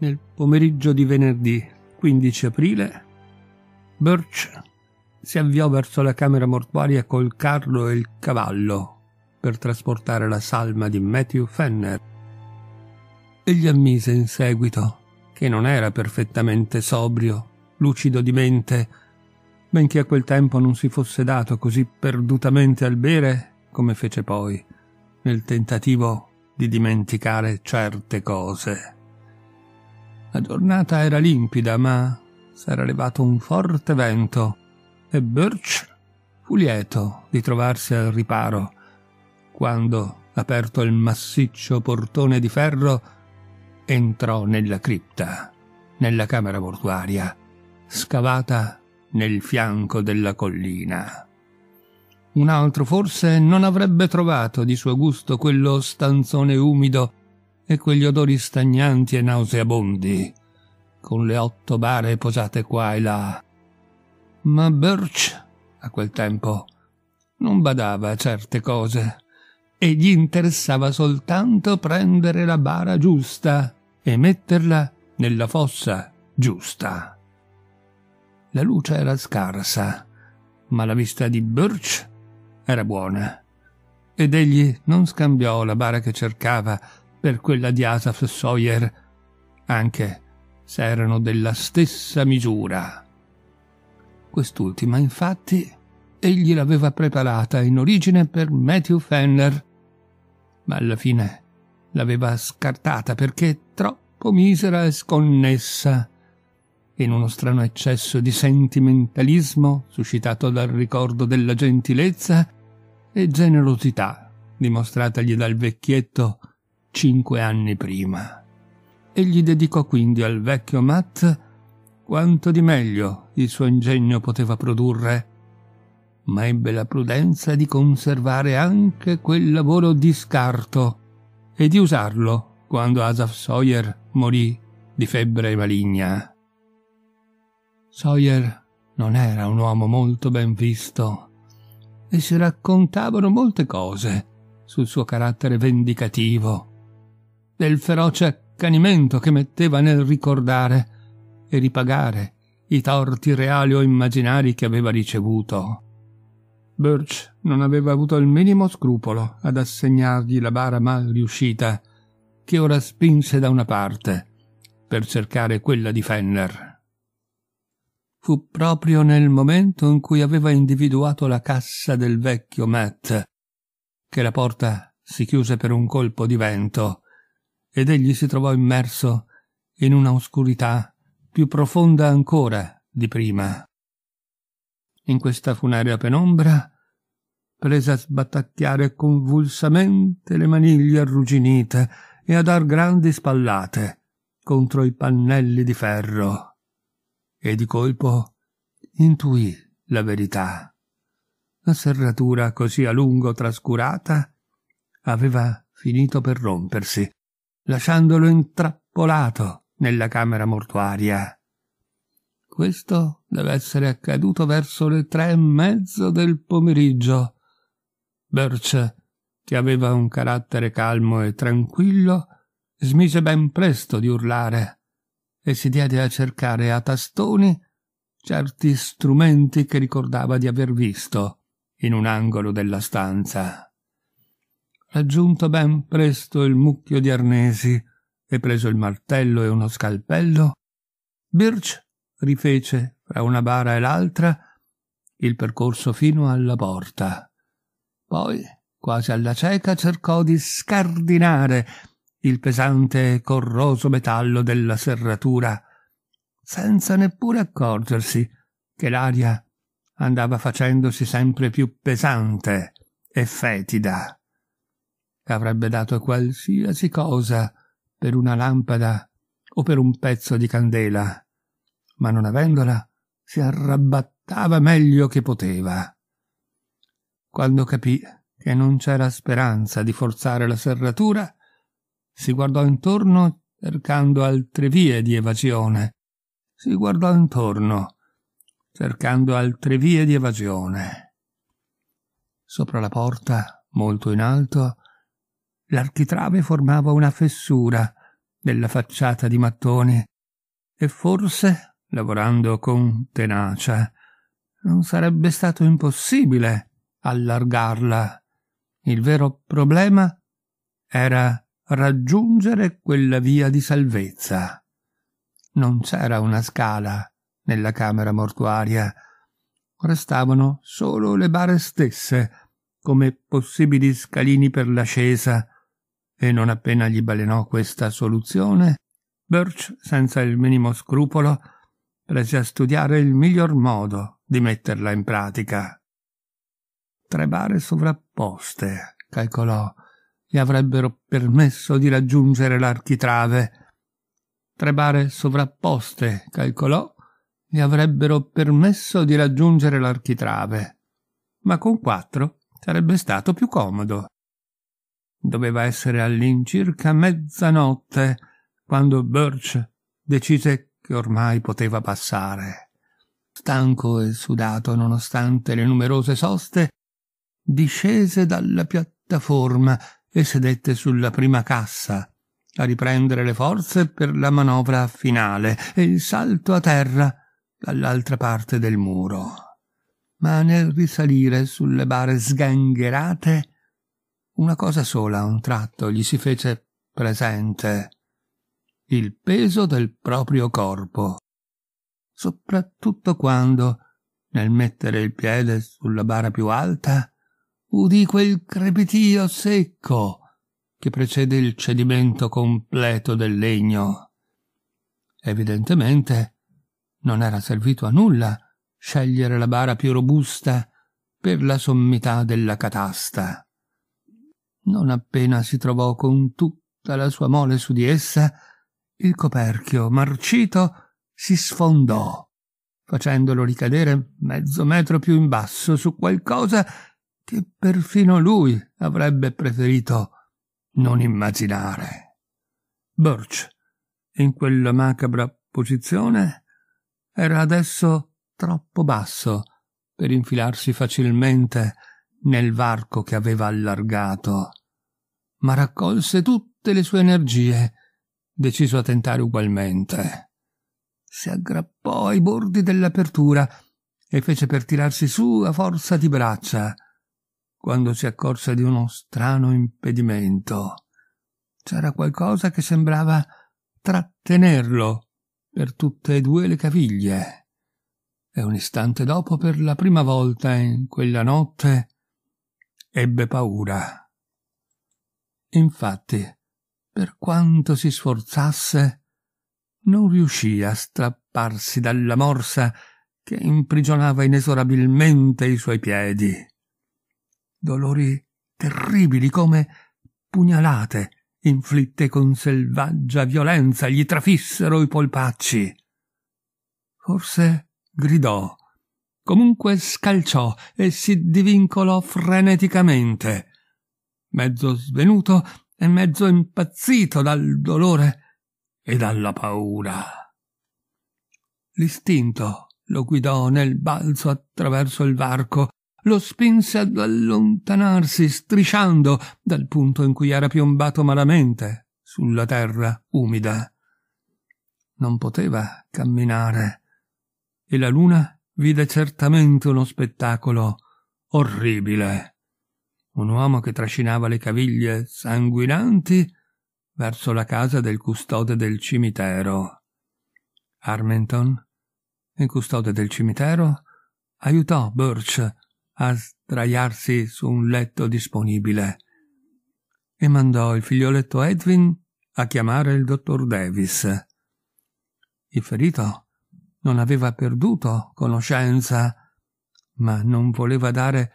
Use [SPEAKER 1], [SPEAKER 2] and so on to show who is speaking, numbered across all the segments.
[SPEAKER 1] nel pomeriggio di venerdì 15 aprile, Birch si avviò verso la camera mortuaria col carro e il cavallo per trasportare la salma di Matthew Fenner. Egli ammise in seguito che non era perfettamente sobrio, lucido di mente, benché a quel tempo non si fosse dato così perdutamente al bere come fece poi, nel tentativo di dimenticare certe cose. La giornata era limpida, ma s'era levato un forte vento e Birch fu lieto di trovarsi al riparo quando, aperto il massiccio portone di ferro, entrò nella cripta, nella camera mortuaria, scavata nel fianco della collina. Un altro forse non avrebbe trovato di suo gusto quello stanzone umido e quegli odori stagnanti e nauseabondi, con le otto bare posate qua e là. Ma Birch, a quel tempo, non badava a certe cose e gli interessava soltanto prendere la bara giusta e metterla nella fossa giusta. La luce era scarsa, ma la vista di Birch era buona ed egli non scambiò la bara che cercava per quella di Asaf Sawyer, anche se erano della stessa misura. Quest'ultima, infatti, egli l'aveva preparata in origine per Matthew Fenner, ma alla fine l'aveva scartata perché troppo misera e sconnessa. In uno strano eccesso di sentimentalismo suscitato dal ricordo della gentilezza e generosità dimostratagli dal vecchietto cinque anni prima. Egli dedicò quindi al vecchio Matt quanto di meglio il suo ingegno poteva produrre, ma ebbe la prudenza di conservare anche quel lavoro di scarto e di usarlo quando Asaf Sawyer morì di febbre maligna. Sawyer non era un uomo molto ben visto e si raccontavano molte cose sul suo carattere vendicativo del feroce accanimento che metteva nel ricordare e ripagare i torti reali o immaginari che aveva ricevuto. Birch non aveva avuto il minimo scrupolo ad assegnargli la bara mal riuscita, che ora spinse da una parte per cercare quella di Fenner. Fu proprio nel momento in cui aveva individuato la cassa del vecchio Matt che la porta si chiuse per un colpo di vento ed egli si trovò immerso in una oscurità più profonda ancora di prima. In questa funerea penombra prese a sbattacchiare convulsamente le maniglie arrugginite e a dar grandi spallate contro i pannelli di ferro e di colpo intuì la verità. La serratura così a lungo trascurata aveva finito per rompersi lasciandolo intrappolato nella camera mortuaria. Questo deve essere accaduto verso le tre e mezzo del pomeriggio. Birch, che aveva un carattere calmo e tranquillo, smise ben presto di urlare e si diede a cercare a tastoni certi strumenti che ricordava di aver visto in un angolo della stanza raggiunto ben presto il mucchio di arnesi e preso il martello e uno scalpello, Birch rifece fra una bara e l'altra il percorso fino alla porta. Poi, quasi alla cieca, cercò di scardinare il pesante e corroso metallo della serratura, senza neppure accorgersi che l'aria andava facendosi sempre più pesante e fetida avrebbe dato qualsiasi cosa per una lampada o per un pezzo di candela, ma non avendola si arrabbattava meglio che poteva. Quando capì che non c'era speranza di forzare la serratura, si guardò intorno cercando altre vie di evasione. Si guardò intorno cercando altre vie di evasione. Sopra la porta, molto in alto, l'architrave formava una fessura della facciata di mattoni e forse, lavorando con tenacia, non sarebbe stato impossibile allargarla. Il vero problema era raggiungere quella via di salvezza. Non c'era una scala nella camera mortuaria, restavano solo le bare stesse come possibili scalini per l'ascesa e non appena gli balenò questa soluzione, Birch, senza il minimo scrupolo, prese a studiare il miglior modo di metterla in pratica. Tre bare sovrapposte, calcolò, gli avrebbero permesso di raggiungere l'architrave. Tre bare sovrapposte, calcolò, gli avrebbero permesso di raggiungere l'architrave. Ma con quattro sarebbe stato più comodo. Doveva essere all'incirca mezzanotte quando Birch decise che ormai poteva passare. Stanco e sudato nonostante le numerose soste, discese dalla piattaforma e sedette sulla prima cassa a riprendere le forze per la manovra finale e il salto a terra dall'altra parte del muro. Ma nel risalire sulle bare sgangherate una cosa sola a un tratto gli si fece presente il peso del proprio corpo, soprattutto quando, nel mettere il piede sulla bara più alta, udì quel crepitio secco che precede il cedimento completo del legno. Evidentemente non era servito a nulla scegliere la bara più robusta per la sommità della catasta. Non appena si trovò con tutta la sua mole su di essa, il coperchio marcito si sfondò, facendolo ricadere mezzo metro più in basso su qualcosa che perfino lui avrebbe preferito non immaginare. Birch, in quella macabra posizione, era adesso troppo basso per infilarsi facilmente nel varco che aveva allargato, ma raccolse tutte le sue energie, deciso a tentare ugualmente. Si aggrappò ai bordi dell'apertura e fece per tirarsi su a forza di braccia, quando si accorse di uno strano impedimento. C'era qualcosa che sembrava trattenerlo per tutte e due le caviglie. E un istante dopo, per la prima volta in quella notte, ebbe paura. Infatti, per quanto si sforzasse, non riuscì a strapparsi dalla morsa che imprigionava inesorabilmente i suoi piedi. Dolori terribili come pugnalate inflitte con selvaggia violenza gli trafissero i polpacci. Forse gridò Comunque scalciò e si divincolò freneticamente. Mezzo svenuto e mezzo impazzito dal dolore e dalla paura. L'istinto lo guidò nel balzo attraverso il varco, lo spinse ad allontanarsi, strisciando dal punto in cui era piombato malamente sulla terra umida. Non poteva camminare e la luna vide certamente uno spettacolo orribile. Un uomo che trascinava le caviglie sanguinanti verso la casa del custode del cimitero. Armenton, il custode del cimitero, aiutò Birch a sdraiarsi su un letto disponibile e mandò il figlioletto Edwin a chiamare il dottor Davis. Il ferito non aveva perduto conoscenza, ma non voleva dare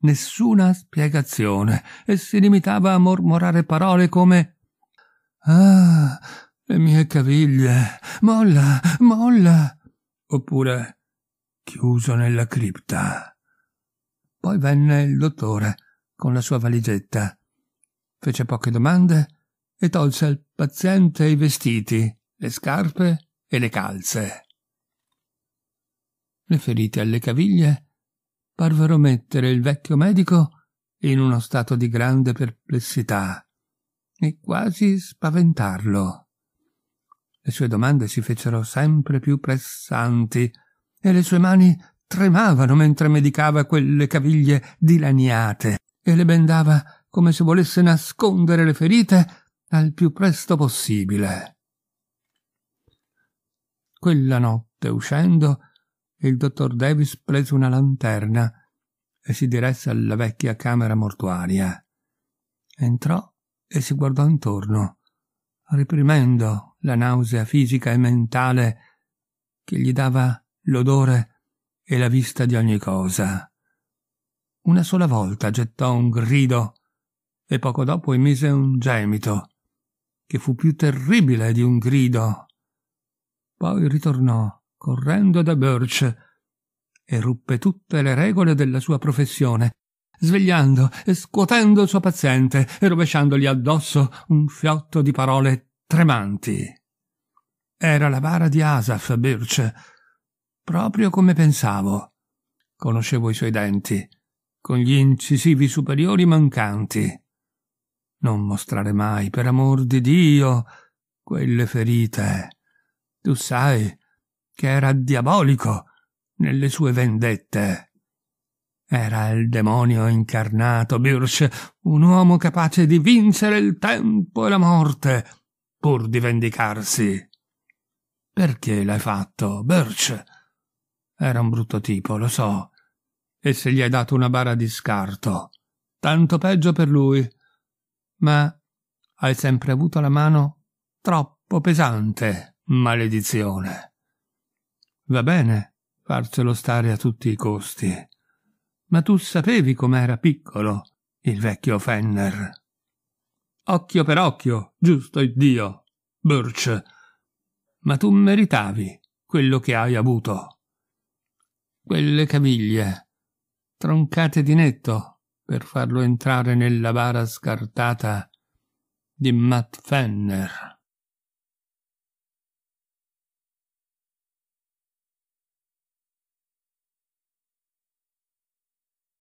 [SPEAKER 1] nessuna spiegazione e si limitava a mormorare parole come Ah, le mie caviglie, molla, molla, oppure chiuso nella cripta. Poi venne il dottore con la sua valigetta, fece poche domande e tolse al paziente i vestiti, le scarpe e le calze. Le ferite alle caviglie parvero mettere il vecchio medico in uno stato di grande perplessità e quasi spaventarlo. Le sue domande si fecero sempre più pressanti e le sue mani tremavano mentre medicava quelle caviglie dilaniate e le bendava come se volesse nascondere le ferite al più presto possibile. Quella notte, uscendo, il dottor Davis prese una lanterna e si diresse alla vecchia camera mortuaria. Entrò e si guardò intorno, reprimendo la nausea fisica e mentale che gli dava l'odore e la vista di ogni cosa. Una sola volta gettò un grido e poco dopo emise un gemito, che fu più terribile di un grido. Poi ritornò correndo da Birch, e ruppe tutte le regole della sua professione, svegliando e scuotendo il suo paziente e rovesciandogli addosso un fiotto di parole tremanti. Era la bara di Asaf Birch, proprio come pensavo. Conoscevo i suoi denti, con gli incisivi superiori mancanti. Non mostrare mai, per amor di Dio, quelle ferite. Tu sai, che era diabolico nelle sue vendette. Era il demonio incarnato, Birch, un uomo capace di vincere il tempo e la morte pur di vendicarsi. Perché l'hai fatto, Birch? Era un brutto tipo, lo so. E se gli hai dato una bara di scarto, tanto peggio per lui. Ma hai sempre avuto la mano troppo pesante, maledizione. Va bene farselo stare a tutti i costi. Ma tu sapevi com'era piccolo il vecchio Fenner. Occhio per occhio, giusto Iddio, Birch. Ma tu meritavi quello che hai avuto. Quelle caviglie, troncate di netto per farlo entrare nella bara scartata di Matt Fenner.